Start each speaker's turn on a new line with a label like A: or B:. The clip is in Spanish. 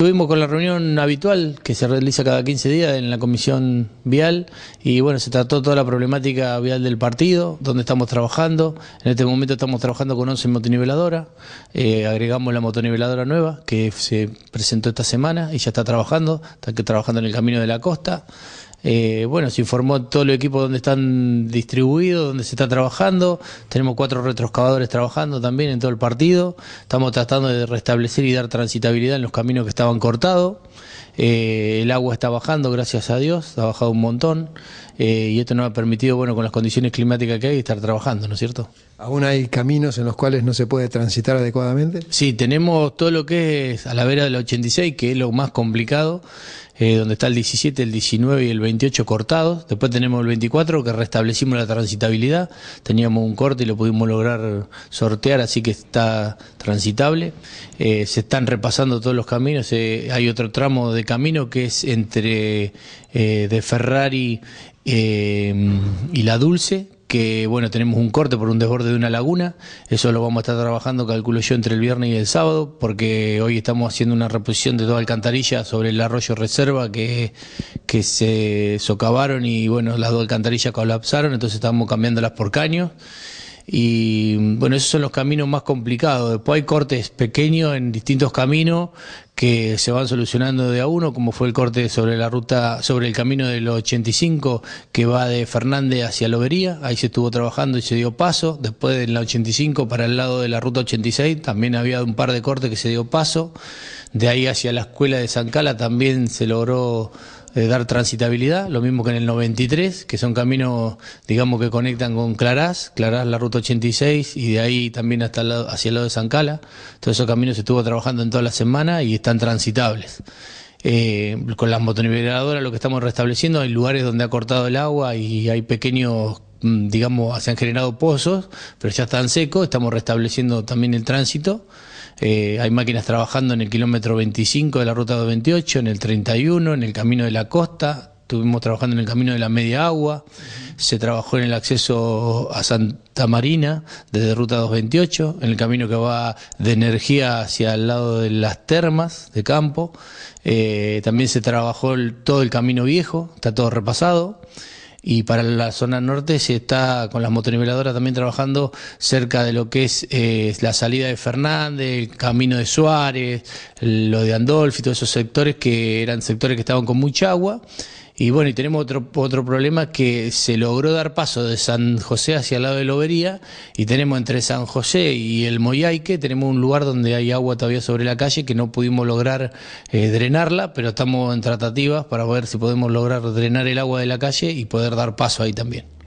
A: Estuvimos con la reunión habitual que se realiza cada 15 días en la comisión vial y bueno, se trató toda la problemática vial del partido, donde estamos trabajando. En este momento estamos trabajando con 11 motoniveladoras, eh, agregamos la motoniveladora nueva que se presentó esta semana y ya está trabajando, está trabajando en el camino de la costa. Eh, bueno, se informó todo el equipo donde están distribuidos, donde se está trabajando. Tenemos cuatro retroexcavadores trabajando también en todo el partido. Estamos tratando de restablecer y dar transitabilidad en los caminos que estaban cortados. Eh, el agua está bajando, gracias a Dios, ha bajado un montón. Eh, y esto nos ha permitido, bueno, con las condiciones climáticas que hay, estar trabajando, ¿no es cierto? ¿Aún hay caminos en los cuales no se puede transitar adecuadamente? Sí, tenemos todo lo que es a la vera del 86, que es lo más complicado, eh, donde está el 17, el 19 y el 28 cortados. Después tenemos el 24, que restablecimos la transitabilidad. Teníamos un corte y lo pudimos lograr sortear, así que está transitable. Eh, se están repasando todos los caminos. Eh, hay otro tramo de camino que es entre de Ferrari y La Dulce, que bueno, tenemos un corte por un desborde de una laguna, eso lo vamos a estar trabajando, calculo yo, entre el viernes y el sábado, porque hoy estamos haciendo una reposición de toda alcantarilla sobre el arroyo reserva que, que se socavaron y bueno, las dos alcantarillas colapsaron, entonces estamos cambiándolas por caños. Y bueno, esos son los caminos más complicados. Después hay cortes pequeños en distintos caminos que se van solucionando de a uno, como fue el corte sobre la ruta, sobre el camino del 85 que va de Fernández hacia Lobería, ahí se estuvo trabajando y se dio paso, después en la 85 para el lado de la ruta 86 también había un par de cortes que se dio paso, de ahí hacia la escuela de San Cala también se logró de dar transitabilidad, lo mismo que en el 93, que son caminos, digamos, que conectan con Clarás, Clarás la ruta 86 y de ahí también hasta hacia el lado de San Cala. Todos esos caminos se estuvo trabajando en toda la semana y están transitables. Eh, con las motoniveladoras lo que estamos restableciendo, hay lugares donde ha cortado el agua y hay pequeños Mm, digamos, se han generado pozos, pero ya están secos, estamos restableciendo también el tránsito. Eh, hay máquinas trabajando en el kilómetro 25 de la ruta 28, en el 31, en el camino de la costa, estuvimos trabajando en el camino de la media agua, se trabajó en el acceso a Santa Marina desde ruta 228, en el camino que va de energía hacia el lado de las termas de campo, eh, también se trabajó todo el camino viejo, está todo repasado y para la zona norte se está con las motoniveladoras también trabajando cerca de lo que es eh, la salida de Fernández, el camino de Suárez, lo de Andolfi, todos esos sectores que eran sectores que estaban con mucha agua y bueno, y tenemos otro, otro problema que se logró dar paso de San José hacia el lado de Lobería y tenemos entre San José y el Moyaique, tenemos un lugar donde hay agua todavía sobre la calle que no pudimos lograr eh, drenarla, pero estamos en tratativas para ver si podemos lograr drenar el agua de la calle y poder dar paso ahí también.